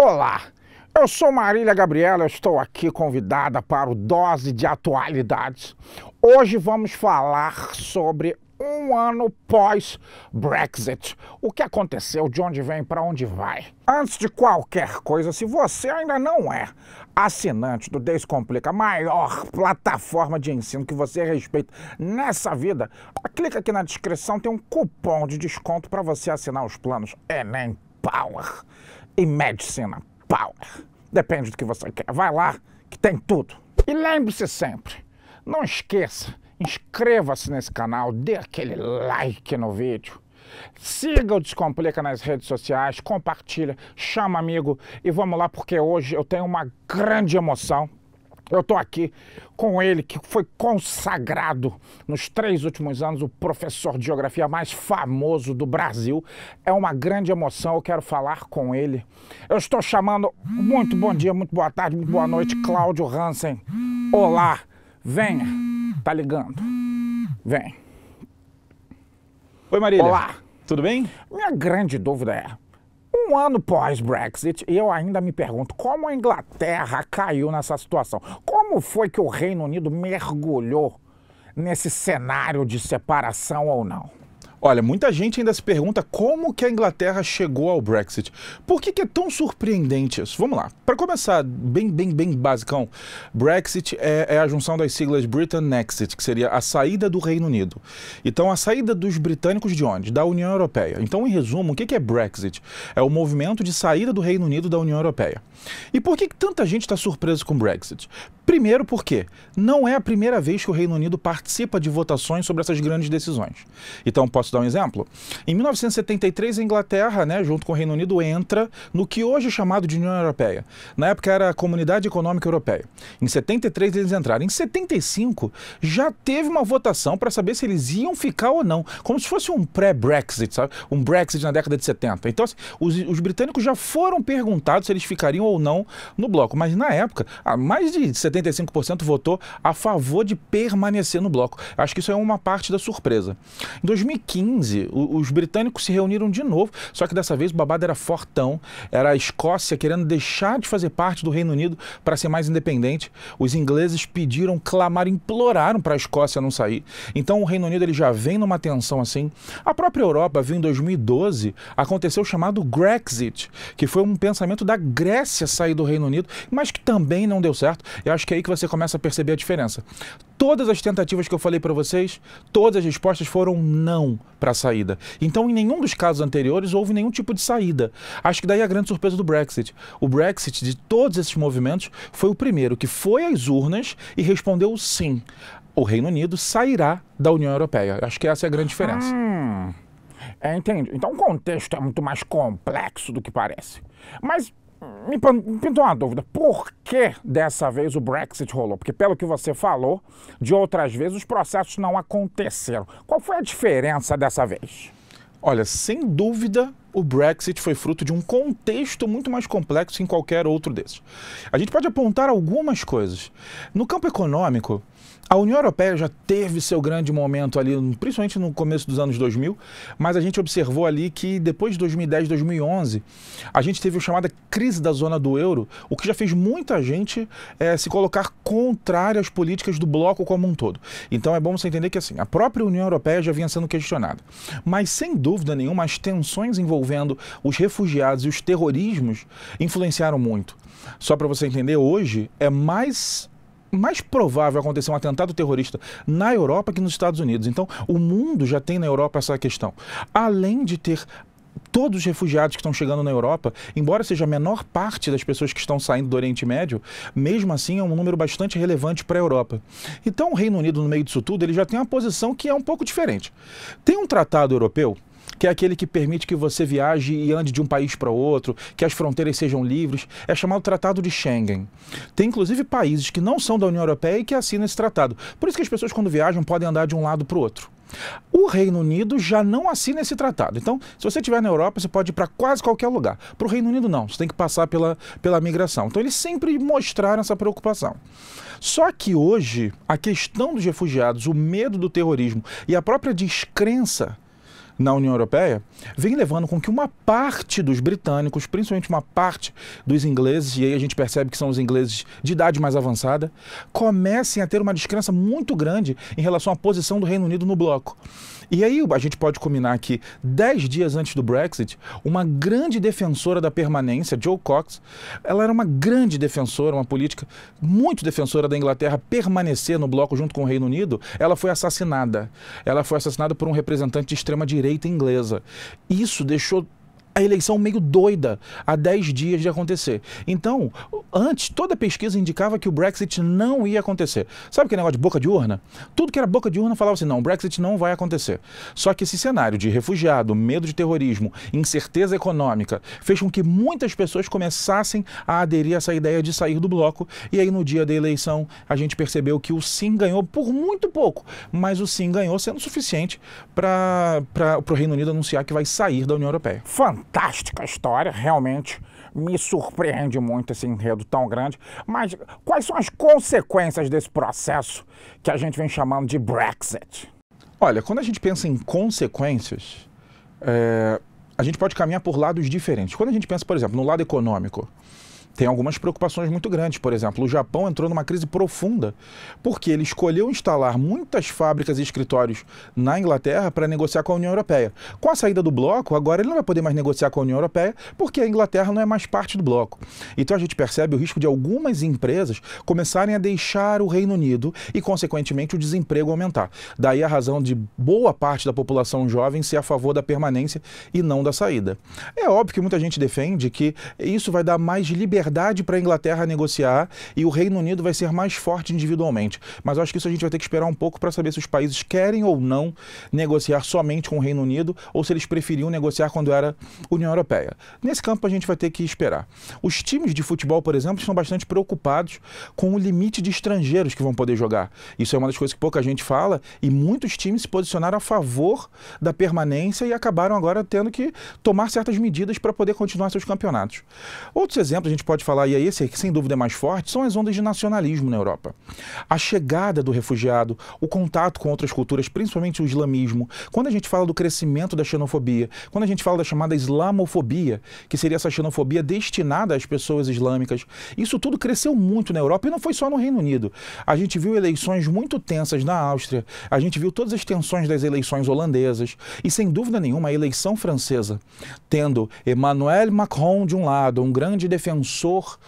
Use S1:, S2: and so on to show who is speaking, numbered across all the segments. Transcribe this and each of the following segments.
S1: Olá, eu sou Marília Gabriela, eu estou aqui convidada para o Dose de Atualidades. Hoje vamos falar sobre um ano pós Brexit. O que aconteceu, de onde vem, para onde vai. Antes de qualquer coisa, se você ainda não é assinante do Descomplica, a maior plataforma de ensino que você respeita nessa vida, clica aqui na descrição, tem um cupom de desconto para você assinar os planos Enem Power e Medicina Power. Depende do que você quer. Vai lá que tem tudo. E lembre-se sempre, não esqueça, inscreva-se nesse canal, dê aquele like no vídeo. Siga o Descomplica nas redes sociais, compartilha, chama amigo e vamos lá porque hoje eu tenho uma grande emoção eu estou aqui com ele, que foi consagrado nos três últimos anos, o professor de geografia mais famoso do Brasil. É uma grande emoção, eu quero falar com ele. Eu estou chamando, muito bom dia, muito boa tarde, muito boa noite, Cláudio Hansen. Olá, venha, tá ligando, vem. Oi Marília. Olá. Tudo bem? Minha grande dúvida é, um ano pós-Brexit, eu ainda me pergunto como a Inglaterra caiu nessa situação. Como foi que o Reino Unido mergulhou nesse cenário de separação ou não? Olha, muita gente ainda se pergunta como que a Inglaterra chegou ao Brexit. Por que, que é tão surpreendente isso? Vamos lá. Para começar, bem, bem, bem basicão, Brexit é, é, a junção das siglas Britain Exit, que seria a saída do Reino Unido. Então, a saída dos britânicos de onde? Da União Europeia. Então, em resumo, o que, que é Brexit? É o movimento de saída do Reino Unido da União Europeia. E por que, que tanta gente está surpresa com Brexit? Primeiro porque não é a primeira vez que o Reino Unido participa de votações sobre essas grandes decisões. Então, posso Posso dar um exemplo? Em 1973, a Inglaterra, né, junto com o Reino Unido, entra no que hoje é chamado de União Europeia. Na época era a Comunidade Econômica Europeia. Em 73, eles entraram. Em 75, já teve uma votação para saber se eles iam ficar ou não. Como se fosse um pré-Brexit, sabe? Um Brexit na década de 70. Então, assim, os, os britânicos já foram perguntados se eles ficariam ou não no bloco. Mas na época, mais de 75% votou a favor de permanecer no bloco. Acho que isso é uma parte da surpresa. Em 2015, 15, os britânicos se reuniram de novo, só que dessa vez o babado era fortão, era a Escócia querendo deixar de fazer parte do Reino Unido para ser mais independente. Os ingleses pediram, clamaram, imploraram para a Escócia não sair. Então o Reino Unido ele já vem numa tensão assim. A própria Europa viu em 2012 aconteceu o chamado Grexit, que foi um pensamento da Grécia sair do Reino Unido, mas que também não deu certo. Eu acho que é aí que você começa a perceber a diferença. Todas as tentativas que eu falei para vocês, todas as respostas foram não para a saída. Então, em nenhum dos casos anteriores houve nenhum tipo de saída. Acho que daí é a grande surpresa do Brexit. O Brexit, de todos esses movimentos, foi o primeiro que foi às urnas e respondeu sim. O Reino Unido sairá da União Europeia. Acho que essa é a grande diferença. Hum, é, entendi. Então o contexto é muito mais complexo do que parece. Mas me pintou uma dúvida. Por que dessa vez o Brexit rolou? Porque, pelo que você falou, de outras vezes os processos não aconteceram. Qual foi a diferença dessa vez? Olha, sem dúvida, o Brexit foi fruto de um contexto muito mais complexo que em qualquer outro desses. A gente pode apontar algumas coisas. No campo econômico, a União Europeia já teve seu grande momento ali, principalmente no começo dos anos 2000, mas a gente observou ali que depois de 2010, 2011, a gente teve a chamada crise da zona do euro, o que já fez muita gente é, se colocar contrária às políticas do bloco como um todo. Então é bom você entender que assim, a própria União Europeia já vinha sendo questionada. Mas sem dúvida nenhuma, as tensões envolvidas envolvendo os refugiados e os terrorismos influenciaram muito. Só para você entender, hoje é mais mais provável acontecer um atentado terrorista na Europa que nos Estados Unidos. Então, o mundo já tem na Europa essa questão. Além de ter todos os refugiados que estão chegando na Europa, embora seja a menor parte das pessoas que estão saindo do Oriente Médio, mesmo assim é um número bastante relevante para a Europa. Então, o Reino Unido, no meio disso tudo, ele já tem uma posição que é um pouco diferente. Tem um tratado europeu que é aquele que permite que você viaje e ande de um país para outro, que as fronteiras sejam livres, é chamado Tratado de Schengen. Tem inclusive países que não são da União Europeia e que assinam esse tratado. Por isso que as pessoas quando viajam podem andar de um lado para o outro. O Reino Unido já não assina esse tratado. Então, se você estiver na Europa, você pode ir para quase qualquer lugar. Para o Reino Unido, não. Você tem que passar pela, pela migração. Então, eles sempre mostraram essa preocupação. Só que hoje, a questão dos refugiados, o medo do terrorismo e a própria descrença na União Europeia, vem levando com que uma parte dos britânicos, principalmente uma parte dos ingleses, e aí a gente percebe que são os ingleses de idade mais avançada, comecem a ter uma descrença muito grande em relação à posição do Reino Unido no bloco. E aí a gente pode combinar que, dez dias antes do Brexit, uma grande defensora da permanência, Joe Cox, ela era uma grande defensora, uma política muito defensora da Inglaterra permanecer no bloco junto com o Reino Unido, ela foi assassinada. Ela foi assassinada por um representante de extrema-direita direita inglesa. Isso deixou a eleição meio doida há 10 dias de acontecer. Então, antes, toda pesquisa indicava que o Brexit não ia acontecer. Sabe aquele negócio de boca de urna? Tudo que era boca de urna falava assim: não, o Brexit não vai acontecer. Só que esse cenário de refugiado, medo de terrorismo, incerteza econômica, fez com que muitas pessoas começassem a aderir a essa ideia de sair do bloco. E aí, no dia da eleição, a gente percebeu que o sim ganhou por muito pouco, mas o sim ganhou sendo suficiente para o Reino Unido anunciar que vai sair da União Europeia. Fantástico! fantástica história, realmente me surpreende muito esse enredo tão grande. Mas quais são as consequências desse processo que a gente vem chamando de Brexit? Olha, quando a gente pensa em consequências, é, a gente pode caminhar por lados diferentes. Quando a gente pensa, por exemplo, no lado econômico, tem algumas preocupações muito grandes. Por exemplo, o Japão entrou numa crise profunda porque ele escolheu instalar muitas fábricas e escritórios na Inglaterra para negociar com a União Europeia. Com a saída do bloco, agora ele não vai poder mais negociar com a União Europeia porque a Inglaterra não é mais parte do bloco. Então a gente percebe o risco de algumas empresas começarem a deixar o Reino Unido e, consequentemente, o desemprego aumentar. Daí a razão de boa parte da população jovem ser a favor da permanência e não da saída. É óbvio que muita gente defende que isso vai dar mais liberdade liberdade para a Inglaterra negociar e o Reino Unido vai ser mais forte individualmente. Mas acho que isso a gente vai ter que esperar um pouco para saber se os países querem ou não negociar somente com o Reino Unido ou se eles preferiam negociar quando era União Europeia. Nesse campo a gente vai ter que esperar. Os times de futebol, por exemplo, estão bastante preocupados com o limite de estrangeiros que vão poder jogar. Isso é uma das coisas que pouca gente fala e muitos times se posicionaram a favor da permanência e acabaram agora tendo que tomar certas medidas para poder continuar seus campeonatos. Outros exemplos a gente pode pode falar, e é esse que sem dúvida é mais forte, são as ondas de nacionalismo na Europa. A chegada do refugiado, o contato com outras culturas, principalmente o islamismo, quando a gente fala do crescimento da xenofobia, quando a gente fala da chamada islamofobia, que seria essa xenofobia destinada às pessoas islâmicas, isso tudo cresceu muito na Europa e não foi só no Reino Unido. A gente viu eleições muito tensas na Áustria, a gente viu todas as tensões das eleições holandesas e, sem dúvida nenhuma, a eleição francesa, tendo Emmanuel Macron de um lado, um grande defensor toch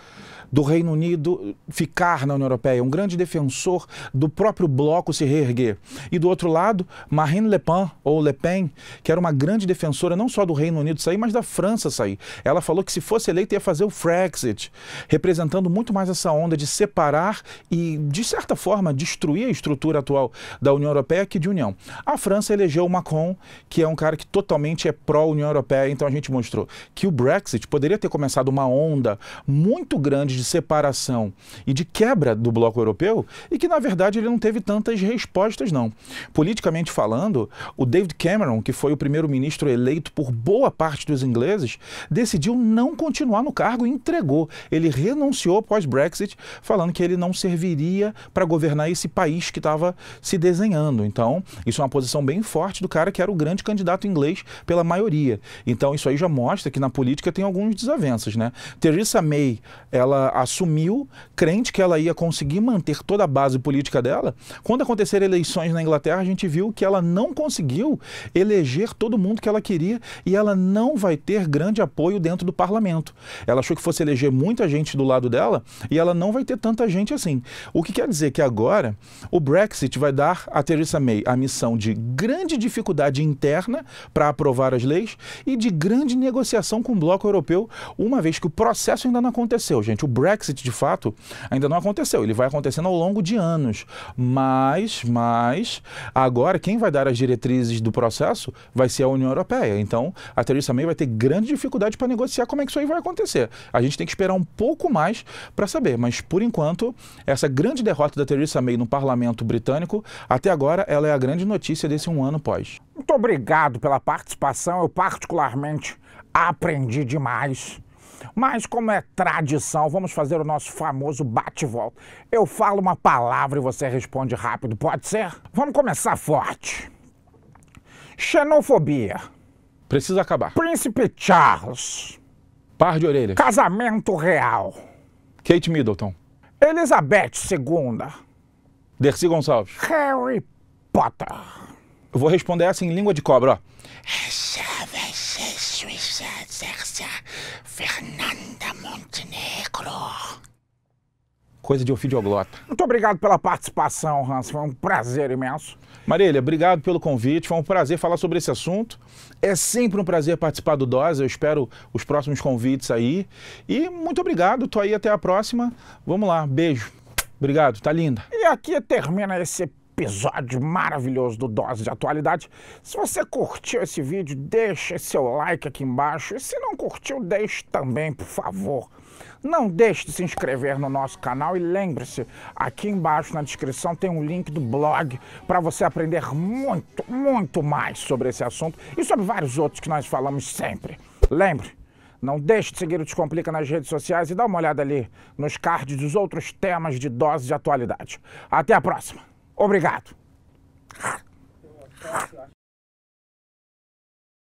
S1: do Reino Unido ficar na União Europeia, um grande defensor do próprio bloco se reerguer. E do outro lado, Marine Le Pen, ou Le Pen, que era uma grande defensora não só do Reino Unido sair, mas da França sair. Ela falou que se fosse eleita ia fazer o Frexit, representando muito mais essa onda de separar e, de certa forma, destruir a estrutura atual da União Europeia que de União. A França elegeu Macron, que é um cara que totalmente é pró-União Europeia, então a gente mostrou que o Brexit poderia ter começado uma onda muito grande de separação e de quebra do bloco europeu e que, na verdade, ele não teve tantas respostas, não. Politicamente falando, o David Cameron, que foi o primeiro-ministro eleito por boa parte dos ingleses, decidiu não continuar no cargo e entregou. Ele renunciou pós-Brexit, falando que ele não serviria para governar esse país que estava se desenhando. Então, isso é uma posição bem forte do cara que era o grande candidato inglês pela maioria. Então, isso aí já mostra que na política tem algumas desavenças, né? Theresa May, ela assumiu, crente que ela ia conseguir manter toda a base política dela. Quando aconteceram eleições na Inglaterra, a gente viu que ela não conseguiu eleger todo mundo que ela queria e ela não vai ter grande apoio dentro do parlamento. Ela achou que fosse eleger muita gente do lado dela e ela não vai ter tanta gente assim. O que quer dizer que agora o Brexit vai dar a Theresa May a missão de grande dificuldade interna para aprovar as leis e de grande negociação com o bloco europeu, uma vez que o processo ainda não aconteceu, gente. O Brexit, de fato, ainda não aconteceu. Ele vai acontecendo ao longo de anos. Mas, mas, agora quem vai dar as diretrizes do processo vai ser a União Europeia. Então, a Theresa May vai ter grande dificuldade para negociar como é que isso aí vai acontecer. A gente tem que esperar um pouco mais para saber. Mas, por enquanto, essa grande derrota da Theresa May no parlamento britânico, até agora, ela é a grande notícia desse um ano pós. Muito obrigado pela participação. Eu particularmente aprendi demais. Mas, como é tradição, vamos fazer o nosso famoso bate-volta. Eu falo uma palavra e você responde rápido, pode ser? Vamos começar forte. Xenofobia. Precisa acabar. Príncipe Charles. Par de orelha. Casamento real. Kate Middleton. Elizabeth II. Dercy Gonçalves. Harry Potter. Eu vou responder essa em língua de cobra, ó suíça Zércia Fernanda Montenegro. Coisa de ofidioglota. Muito obrigado pela participação, Hans. Foi um prazer imenso. Marília, obrigado pelo convite. Foi um prazer falar sobre esse assunto. É sempre um prazer participar do DOS. Eu espero os próximos convites aí. E muito obrigado. Tô aí até a próxima. Vamos lá. Beijo. Obrigado. Tá linda. E aqui termina esse episódio maravilhoso do Dose de Atualidade. Se você curtiu esse vídeo, deixa seu like aqui embaixo. E se não curtiu, deixe também, por favor. Não deixe de se inscrever no nosso canal e lembre-se, aqui embaixo na descrição tem um link do blog para você aprender muito, muito mais sobre esse assunto e sobre vários outros que nós falamos sempre. Lembre, não deixe de seguir o Descomplica nas redes sociais e dá uma olhada ali nos cards dos outros temas de dose de atualidade. Até a próxima! Obrigado.